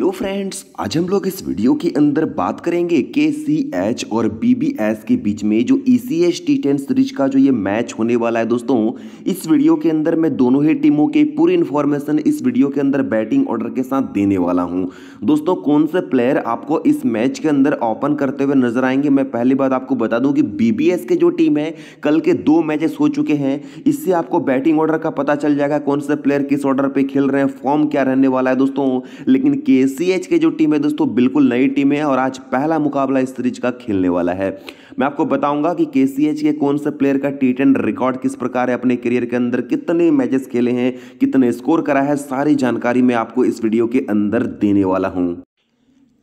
hello friends आज हम लोग इस वीडियो के अंदर बात करेंगे के सी एच और बी बी एस के बीच में जो E C H T ten series का जो ये मैच होने वाला है दोस्तों इस वीडियो के अंदर मैं दोनों ही टीमों के पूरी इन्फॉर्मेशन इस वीडियो के अंदर बैटिंग ऑर्डर के साथ देने वाला हूं दोस्तों कौन से प्लेयर आपको इस मैच के अंदर ओपन करते हुए नजर आएंगे मैं पहली बात आपको बता दूँ कि बी बी एस के जो टीम है कल के दो मैचेस हो चुके हैं इससे आपको बैटिंग ऑर्डर का पता चल जाएगा कौन से प्लेयर किस ऑर्डर पर खेल रहे हैं फॉर्म क्या रहने वाला है दोस्तों लेकिन के एसीएच के जो टीम है दोस्तों बिल्कुल नई टीम है और आज पहला मुकाबला इस सीरीज का खेलने वाला है मैं आपको बताऊंगा कि केसीएच के कौन से प्लेयर का टी टेन रिकॉर्ड किस प्रकार है अपने करियर के अंदर कितने मैचेस खेले हैं कितने स्कोर करा है सारी जानकारी मैं आपको इस वीडियो के अंदर देने वाला हूँ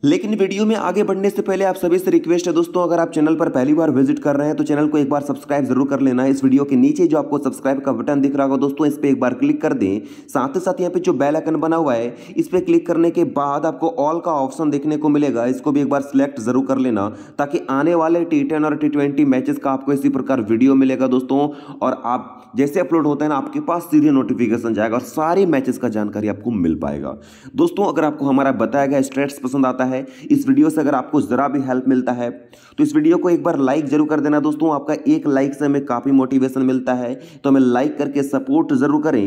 लेकिन वीडियो में आगे बढ़ने से पहले आप सभी से रिक्वेस्ट है दोस्तों अगर आप चैनल पर पहली बार विजिट कर रहे हैं तो चैनल को एक बार सब्सक्राइब जरूर कर लेना इस वीडियो के नीचे जो आपको सब्सक्राइब का बटन दिख रहा होगा दोस्तों इस पर एक बार क्लिक कर दें साथ ही साथ यहाँ पे जो बेल आइकन बना हुआ है इस पर क्लिक करने के बाद आपको ऑल का ऑप्शन देखने को मिलेगा इसको भी एक बार सिलेक्ट जरूर कर लेना ताकि आने वाले टी और टी मैचेस का आपको इसी प्रकार वीडियो मिलेगा दोस्तों और आप जैसे अपलोड होते हैं ना आपके पास सीधे नोटिफिकेशन जाएगा और सारे मैचेस का जानकारी आपको मिल पाएगा दोस्तों अगर आपको हमारा बताया गया स्ट्रेट्स पसंद आता है है इस वीडियो से अगर आपको ज़रा भी हेल्प मिलता है तो इस वीडियो को एक बार लाइक जरूर कर देना दोस्तों आपका एक लाइक से हमें काफ़ी मोटिवेशन मिलता है तो हमें लाइक करके सपोर्ट ज़रूर करें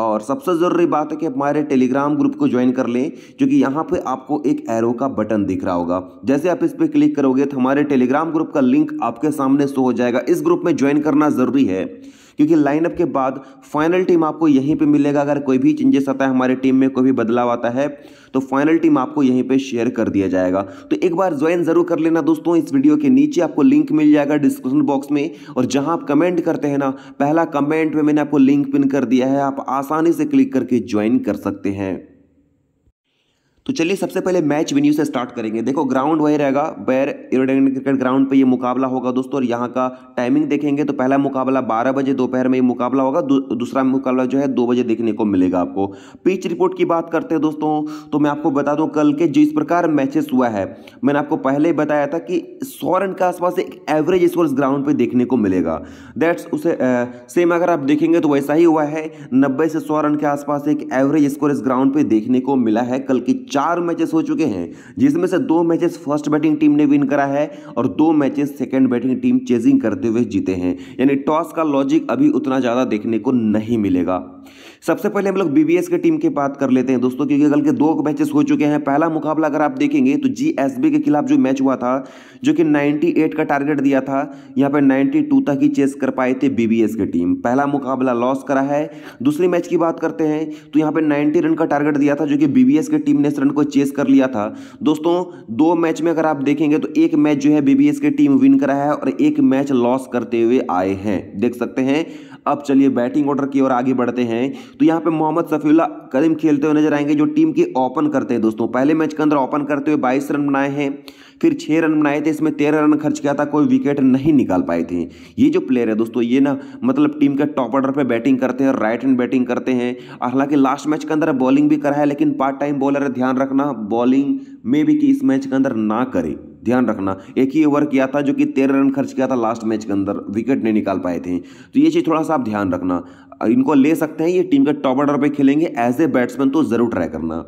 और सबसे ज़रूरी बात है कि हमारे टेलीग्राम ग्रुप को ज्वाइन कर लें क्योंकि यहाँ पर आपको एक एरो का बटन दिख रहा होगा जैसे आप इस पर क्लिक करोगे तो हमारे टेलीग्राम ग्रुप का लिंक आपके सामने शो हो जाएगा इस ग्रुप में ज्वाइन करना ज़रूरी है क्योंकि लाइनअप के बाद फाइनल टीम आपको यहीं पे मिलेगा अगर कोई भी चेंजेस आता है हमारे टीम में कोई भी बदलाव आता है तो फाइनल टीम आपको यहीं पे शेयर कर दिया जाएगा तो एक बार ज्वाइन जरूर कर लेना दोस्तों इस वीडियो के नीचे आपको लिंक मिल जाएगा डिस्क्रिप्शन बॉक्स में और जहां आप कमेंट करते हैं ना पहला कमेंट में मैंने आपको लिंक पिन कर दिया है आप आसानी से क्लिक करके ज्वाइन कर सकते हैं तो चलिए सबसे पहले मैच वेन्यू से स्टार्ट करेंगे देखो ग्राउंड वही रहेगा बैर इरोडेंट क्रिकेट ग्राउंड पे ये मुकाबला होगा दोस्तों और यहाँ का टाइमिंग देखेंगे तो पहला मुकाबला 12 बजे दोपहर में ये मुकाबला होगा दू, दूसरा मुकाबला जो है 2 बजे देखने को मिलेगा आपको पिच रिपोर्ट की बात करते हैं दोस्तों तो मैं आपको बता दूँ कल के जिस प्रकार मैचेस हुआ है मैंने आपको पहले ही बताया था कि सौ रन के आसपास एक एवरेज स्कोर ग्राउंड पर देखने को मिलेगा दैट्स उसे सेम अगर आप देखेंगे तो वैसा ही हुआ है नब्बे से सौ रन के आसपास एक एवरेज स्कोर इस ग्राउंड पर देखने को मिला है कल की चार मैचेस हो चुके हैं जिसमें से दो मैचेस फर्स्ट बैटिंग टीम ने विन करा है और दो matches second batting team chasing करते हुए जीते हैं यानी टॉस का लॉजिक अभी उतना ज़्यादा देखने को नहीं मिलेगा सबसे पहले हम लोग बीबीएस की टीम की बात कर लेते हैं दोस्तों क्योंकि कल के दो मैचेस हो चुके हैं पहला मुकाबला अगर आप देखेंगे तो जीएसबी के खिलाफ जो मैच हुआ था जो कि 98 का टारगेट दिया था यहाँ पर 92 तक ही चेस कर पाए थे बीबीएस की टीम पहला मुकाबला लॉस करा है दूसरी मैच की बात करते हैं तो यहाँ पर नाइन्टी रन का टारगेट दिया था जो कि बीबीएस की टीम ने इस रन को चेस कर लिया था दोस्तों दो मैच में अगर आप देखेंगे तो एक मैच जो है बीबीएस की टीम विन करा है और एक मैच लॉस करते हुए आए हैं देख सकते हैं अब चलिए बैटिंग ऑर्डर की ओर आगे बढ़ते हैं तो यहाँ पे मोहम्मद सफ़ीला करीम खेलते हुए नजर आएंगे जो टीम के ओपन करते हैं दोस्तों पहले मैच के अंदर ओपन करते हुए बाईस रन बनाए हैं फिर छः रन बनाए थे इसमें तेरह रन खर्च किया था कोई विकेट नहीं निकाल पाए थे ये जो प्लेयर है दोस्तों ये ना मतलब टीम के टॉप ऑर्डर पर बैटिंग करते हैं राइट हैंड बैटिंग करते हैं हालांकि लास्ट मैच के अंदर बॉलिंग भी करा है लेकिन पार्ट टाइम बॉलर ध्यान रखना बॉलिंग में भी कि इस मैच के अंदर ना करें ध्यान रखना एक ही ओवर किया था जो कि तेरह रन खर्च किया था लास्ट मैच के अंदर विकेट नहीं निकाल पाए थे तो ये चीज़ थोड़ा सा आप ध्यान रखना इनको ले सकते हैं ये टीम के टॉप ऑर्डर पर खेलेंगे एज ए बैट्समैन तो ज़रूर ट्राई करना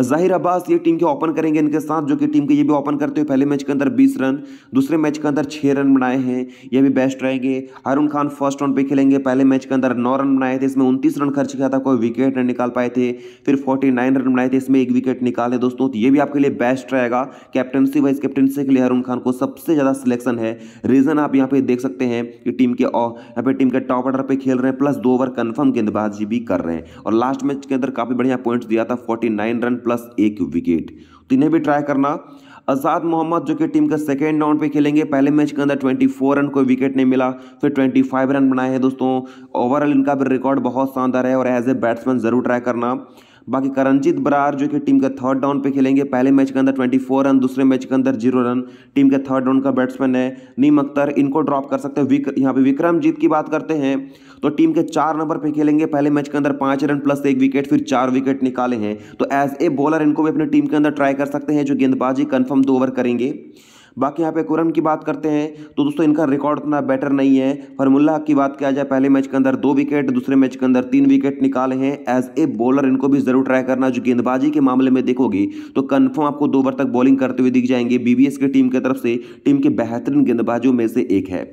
जाहिर अब्बास ये टीम के ओपन करेंगे इनके साथ जो कि टीम के ये भी ओपन करते हुए पहले मैच के अंदर बीस रन दूसरे मैच के अंदर छः रन बनाए हैं ये भी बेस्ट रहेंगे अरुण खान फर्स्ट राउंड पे खेलेंगे पहले मैच के अंदर नौ रन बनाए थे इसमें उनतीस रन खर्च किया था कोई विकेट नहीं निकाल पाए थे फिर फोर्टी नाइन रन बनाए थे इसमें एक विकेट निकाले दोस्तों तो ये भी आपके लिए बेस्ट रहेगा कैप्टनसी वाइस कैप्टनसी के लिए अरुण खान को सबसे ज़्यादा सिलेक्शन है रीज़न आप यहाँ पे देख सकते हैं कि टीम के यहाँ पे टीम के टॉप ऑर्डर पर खेल रहे हैं प्लस दो ओवर कन्फर्म गेंदबाजी भी कर रहे हैं और लास्ट मैच के अंदर काफ़ी बढ़िया पॉइंट्स दिया था फोर्टी रन प्लस एक विकेट तो इन्हें भी ट्राई करना आज़ाद मोहम्मद जो कि टीम का सेकेंड राउंड पे खेलेंगे पहले मैच के अंदर 24 रन कोई विकेट नहीं मिला फिर 25 रन बनाए हैं दोस्तों ओवरऑल इनका भी रिकॉर्ड बहुत शानदार है और एज ए बैट्समैन ज़रूर ट्राई करना बाकी करणजीत बरार जो कि टीम के थर्ड डाउन पे खेलेंगे पहले मैच के अंदर 24 रन दूसरे मैच के अंदर जीरो रन टीम के थर्ड डाउन का बैट्समैन है नीम अख्तर इनको ड्रॉप कर सकते हैं विक यहाँ पे विक्रमजीत की बात करते हैं तो टीम के चार नंबर पे खेलेंगे पहले मैच के अंदर पाँच रन प्लस एक विकेट फिर चार विकेट निकाले हैं तो एज ए बॉलर इनको भी अपनी टीम के अंदर ट्राई कर सकते हैं जो गेंदबाजी कन्फर्म दो ओवर करेंगे बाकी यहाँ पे कुरन की बात करते हैं तो दोस्तों इनका रिकॉर्ड उतना बेटर नहीं है फरमुल्ला की बात किया जाए पहले मैच के अंदर दो विकेट दूसरे मैच के अंदर तीन विकेट निकाले हैं एज ए बॉलर इनको भी जरूर ट्राई करना जो गेंदबाजी के मामले में देखोगे तो कन्फर्म आपको दो बार तक बॉलिंग करते हुए दिख जाएंगे बीबीएस की टीम की तरफ से टीम के बेहतरीन गेंदबाजों में से एक है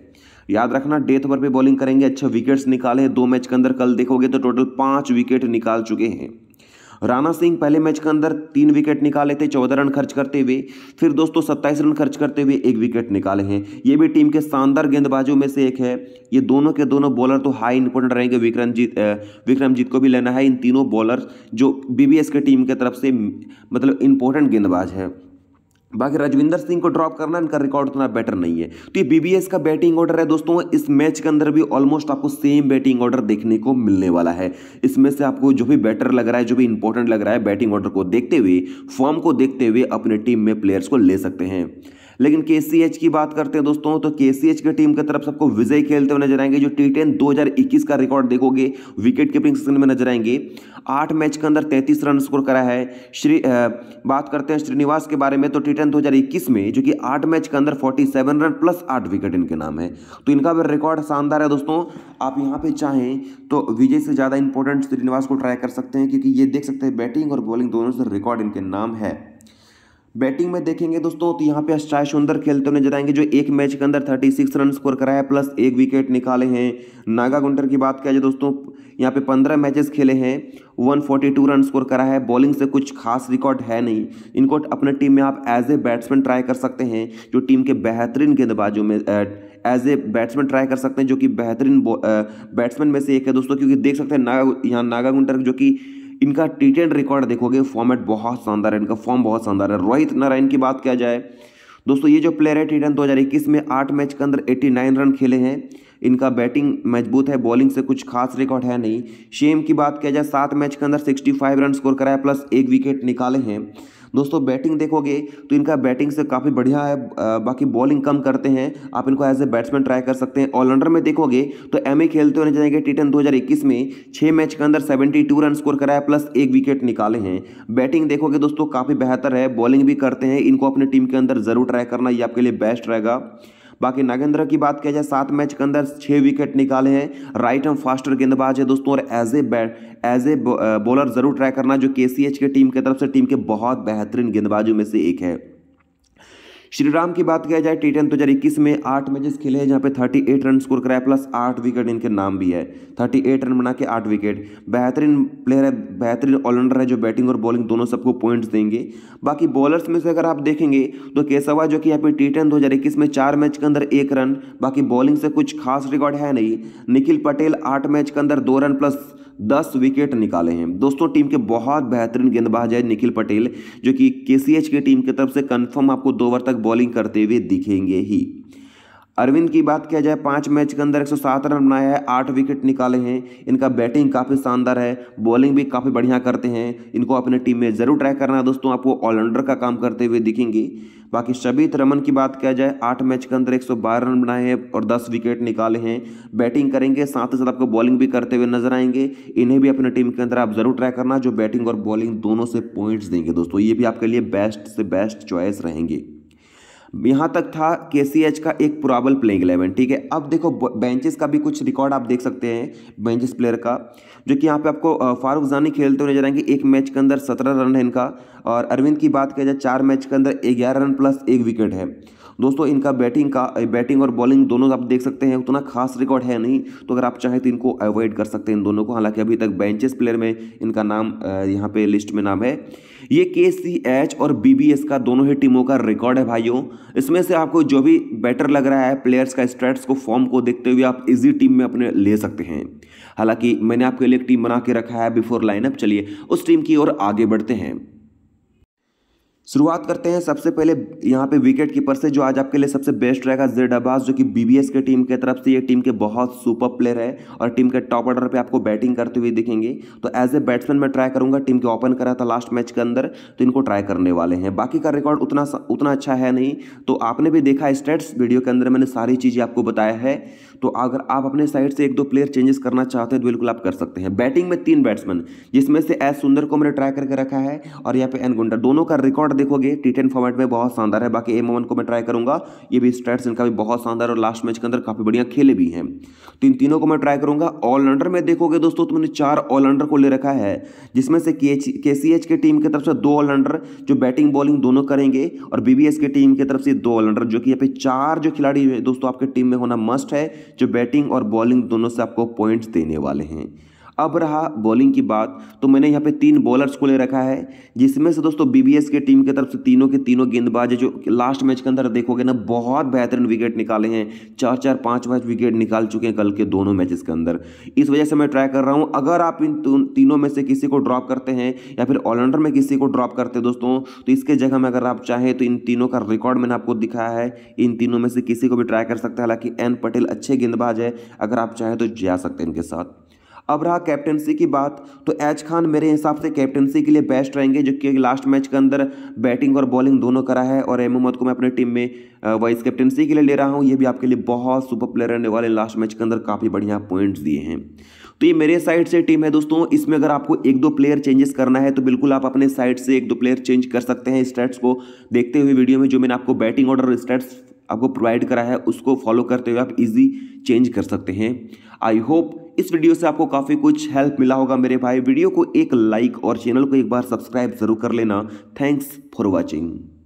याद रखना डेथ ओवर पे बॉलिंग करेंगे अच्छे विकेट्स निकाले दो मैच के अंदर कल देखोगे तो टोटल पांच विकेट निकाल चुके हैं राणा सिंह पहले मैच के अंदर तीन विकेट निकाले थे चौदह रन खर्च करते हुए फिर दोस्तों सत्ताईस रन खर्च करते हुए एक विकेट निकाले हैं ये भी टीम के शानदार गेंदबाजों में से एक है ये दोनों के दोनों बॉलर तो हाई इंपोर्टेंट रहेंगे विक्रमजीत विक्रमजीत को भी लेना है इन तीनों बॉलर जो बी के टीम के तरफ से मतलब इंपॉर्टेंट गेंदबाज है बाकी राजविंदर सिंह को ड्रॉप करना इनका रिकॉर्ड उतना बेटर नहीं है तो ये बीबीएस का बैटिंग ऑर्डर है दोस्तों इस मैच के अंदर भी ऑलमोस्ट आपको सेम बैटिंग ऑर्डर देखने को मिलने वाला है इसमें से आपको जो भी बेटर लग रहा है जो भी इंपॉर्टेंट लग रहा है बैटिंग ऑर्डर को देखते हुए फॉर्म को देखते हुए अपने टीम में प्लेयर्स को ले सकते हैं लेकिन के की बात करते हैं दोस्तों तो के की टीम की तरफ सबको विजय खेलते हुए नजर आएंगे जो टी टेन का रिकॉर्ड देखोगे विकेट कीपिंग सेक्शन में नजर आएंगे आठ मैच के अंदर तैंतीस रन स्कोर करा है श्री आ, बात करते हैं श्रीनिवास के बारे में तो टी टेन में जो कि आठ मैच के अंदर फोर्टी सेवन रन प्लस आठ विकेट इनके नाम है तो इनका भी रिकॉर्ड शानदार है दोस्तों आप यहाँ पे चाहें तो विजय से ज़्यादा इंपॉर्टेंट श्रीनिवास को ट्राई कर सकते हैं क्योंकि ये देख सकते हैं बैटिंग और बॉलिंग दोनों से रिकॉर्ड इनके नाम है बैटिंग में देखेंगे दोस्तों तो यहाँ पे अस्ट्राय सुंदर खेलते हुए नजर आएंगे जो एक मैच के अंदर 36 रन स्कोर कराया प्लस एक विकेट निकाले हैं नागा गुंडर की बात किया जाए दोस्तों यहाँ पे 15 मैचेस खेले हैं 142 रन स्कोर करा है बॉलिंग से कुछ खास रिकॉर्ड है नहीं इनको अपने टीम में आप एज ए बैट्समैन ट्राई कर सकते हैं जो टीम के बेहतरीन गेंदबाजों में एज ए बैट्समैन ट्राई कर सकते हैं जो कि बेहतरीन बैट्समैन में से एक है दोस्तों क्योंकि देख सकते हैं नागा यहाँ नागा गुंडर जो कि इनका टी टेन रिकॉर्ड देखोगे फॉर्मेट बहुत शानदार है इनका फॉर्म बहुत शानदार है रोहित नारायण की बात किया जाए दोस्तों ये जो प्लेयर है टी टेन दो में आठ मैच के अंदर एट्टी रन खेले हैं इनका बैटिंग मजबूत है बॉलिंग से कुछ खास रिकॉर्ड है नहीं शेम की बात किया जाए सात मैच के अंदर 65 रन स्कोर कराया प्लस एक विकेट निकाले हैं दोस्तों बैटिंग देखोगे तो इनका बैटिंग से काफ़ी बढ़िया है बाकी बॉलिंग कम करते हैं आप इनको एज ए बैट्समैन ट्राई कर सकते हैं ऑलराउंडर में देखोगे तो एम खेलते हुए जाएंगे टी टेन दो में छः मैच के अंदर सेवेंटी रन स्कोर कराया प्लस एक विकेट निकाले हैं बैटिंग देखोगे दोस्तों काफ़ी बेहतर है बॉलिंग भी करते हैं इनको अपनी टीम के अंदर ज़रूर ट्राई करना ये आपके लिए बेस्ट रहेगा बाकी नागेंद्र की बात किया जाए सात मैच के अंदर छः विकेट निकाले हैं राइट एंड फास्टर गेंदबाज है दोस्तों और as a bat as a bowler जरूर ट्राई करना जो के के टीम की तरफ से टीम के बहुत बेहतरीन गेंदबाजों में से एक है श्रीराम की बात किया जाए टी टेन दो हज़ार इक्कीस में आठ मैचेस खेले हैं जहाँ पे थर्टी एट रन स्कोर कराया प्लस आठ विकेट इनके नाम भी है थर्टी एट रन बना के आठ विकेट बेहतरीन प्लेयर है बेहतरीन ऑलराउंडर है जो बैटिंग और बॉलिंग दोनों सबको पॉइंट्स देंगे बाकी बॉलर्स में से अगर आप देखेंगे तो केसवा जो कि यहाँ पे टी टेन दो हज़ार इक्कीस में चार मैच के अंदर एक रन बाकी बॉलिंग से कुछ खास रिकॉर्ड है नहीं निखिल पटेल आठ मैच के अंदर दो रन प्लस दस विकेट निकाले हैं दोस्तों टीम के बहुत बेहतरीन गेंदबाज है निखिल पटेल जो कि के की टीम की तरफ से कन्फर्म आपको दो ओवर तक बॉलिंग करते हुए दिखेंगे ही अरविंद की बात किया जाए पाँच मैच के अंदर 107 रन बनाया है आठ विकेट निकाले हैं इनका बैटिंग काफ़ी शानदार है बॉलिंग भी काफ़ी बढ़िया करते हैं इनको अपने टीम में ज़रूर ट्राई करना है दोस्तों आपको ऑलराउंडर का काम करते हुए दिखेंगे बाकी शबीत रमन की बात किया जाए आठ मैच के अंदर 112 रन बनाए हैं और 10 विकेट निकाले हैं बैटिंग करेंगे साथ ही साथ आपको बॉलिंग भी करते हुए नजर आएंगे इन्हें भी अपनी टीम के अंदर आप जरूर ट्राई करना जो बैटिंग और बॉलिंग दोनों से पॉइंट्स देंगे दोस्तों ये भी आपके लिए बेस्ट से बेस्ट चॉइस रहेंगे यहाँ तक था के का एक प्रॉबल प्लेइंग इलेवन ठीक है अब देखो बेंचेस का भी कुछ रिकॉर्ड आप देख सकते हैं बेंचेस प्लेयर का जो कि यहाँ पे आपको फारूक जानी खेलते हुए नजर आएंगे एक मैच के अंदर सत्रह रन है इनका और अरविंद की बात किया जाए चार मैच के अंदर ग्यारह रन प्लस एक विकेट है दोस्तों इनका बैटिंग का बैटिंग और बॉलिंग दोनों आप देख सकते हैं उतना खास रिकॉर्ड है नहीं तो अगर आप चाहें तो इनको अवॉइड कर सकते हैं इन दोनों को हालांकि अभी तक बेंचेस प्लेयर में इनका नाम यहाँ पे लिस्ट में नाम है ये के और बी का दोनों ही टीमों का रिकॉर्ड है भाइयों इसमें से आपको जो भी बेटर लग रहा है प्लेयर्स का स्ट्रेट्स को फॉर्म को देखते हुए आप इजी टीम में अपने ले सकते हैं हालांकि मैंने आपके लिए एक टीम बना के रखा है बिफोर लाइनअप चलिए उस टीम की ओर आगे बढ़ते हैं शुरुआत करते हैं सबसे पहले यहाँ पे विकेट कीपर से जो आज आपके लिए सबसे बेस्ट रहेगा जेड अब्बास जो कि बीबीएस के टीम के तरफ से ये टीम के बहुत सुपर प्लेयर है और टीम के टॉप ऑर्डर पे आपको बैटिंग करते हुए दिखेंगे तो एज ए बैट्समैन मैं ट्राई करूंगा टीम के ओपन करा था लास्ट मैच के अंदर तो इनको ट्राई करने वाले हैं बाकी का रिकॉर्ड उतना उतना अच्छा है नहीं तो आपने भी देखा स्टेट्स वीडियो के अंदर मैंने सारी चीज़ें आपको बताया है तो अगर आप अपने साइड से एक दो प्लेयर चेंजेस करना चाहते हैं तो बिल्कुल आप कर सकते हैं बैटिंग में तीन बैट्समैन जिसमें से एस सुंदर को मैंने ट्राई करके रखा है और यहाँ पे एन गुंडा दोनों का रिकॉर्ड देखोगे टी टेन फॉर्मेट में बहुत शानदार है बाकी एम को मैं ट्राई करूंगा ये भी स्ट्रेट्स इनका भी बहुत शानदार और लास्ट मैच के अंदर काफ़ी बढ़िया खेले भी हैं तो इन तीनों को मैं ट्राई करूंगा ऑलराउंडर में देखोगे दोस्तों तो मैंने चार ऑलराउंडर को ले रखा है जिसमें से के सी एच के टीम की तरफ से दो ऑलराउंडर जो बैटिंग बॉलिंग दोनों करेंगे और बी बी एस की टीम की तरफ से दो ऑलराउंडर जो कि यहाँ पे चार जो खिलाड़ी दोस्तों आपके टीम में होना मस्ट है जो बैटिंग और बॉलिंग दोनों से आपको पॉइंट्स देने वाले हैं अब रहा बॉलिंग की बात तो मैंने यहाँ पे तीन बॉलर्स को ले रखा है जिसमें से दोस्तों बीबीएस के टीम की तरफ से तीनों के तीनों गेंदबाज जो लास्ट मैच के अंदर देखोगे ना बहुत बेहतरीन विकेट निकाले हैं चार चार पाँच पाँच विकेट निकाल चुके हैं कल के दोनों मैचेस के अंदर इस वजह से मैं ट्राई कर रहा हूँ अगर आप इन तीनों में से किसी को ड्रॉप करते हैं या फिर ऑलराउंडर में किसी को ड्रॉप करते हैं दोस्तों तो इसके जगह में अगर आप चाहें तो इन तीनों का रिकॉर्ड मैंने आपको दिखाया है इन तीनों में से किसी को भी ट्राई कर सकते हैं हालांकि एन पटेल अच्छे गेंदबाज है अगर आप चाहें तो जा सकते हैं इनके साथ अब रहा कैप्टनसी की बात तो एच खान मेरे हिसाब से कैप्टनसी के लिए बेस्ट रहेंगे जो कि लास्ट मैच के अंदर बैटिंग और बॉलिंग दोनों करा है और एम मोहम्मद को मैं अपनी टीम में वाइस कैप्टनसी के लिए ले रहा हूँ ये भी आपके लिए बहुत सुपर प्लेयर रहने वाले लास्ट मैच के अंदर काफ़ी बढ़िया पॉइंट्स दिए हैं तो ये मेरे साइड से टीम है दोस्तों इसमें अगर आपको एक दो प्लेयर चेंजेस करना है तो बिल्कुल आप अपने साइड से एक दो प्लेयर चेंज कर सकते हैं स्टैट्स को देखते हुए वीडियो में जो मैंने आपको बैटिंग ऑर्डर स्टैट्स आपको प्रोवाइड करा है उसको फॉलो करते हुए आप इजी चेंज कर सकते हैं आई होप इस वीडियो से आपको काफ़ी कुछ हेल्प मिला होगा मेरे भाई वीडियो को एक लाइक और चैनल को एक बार सब्सक्राइब जरूर कर लेना थैंक्स फॉर वॉचिंग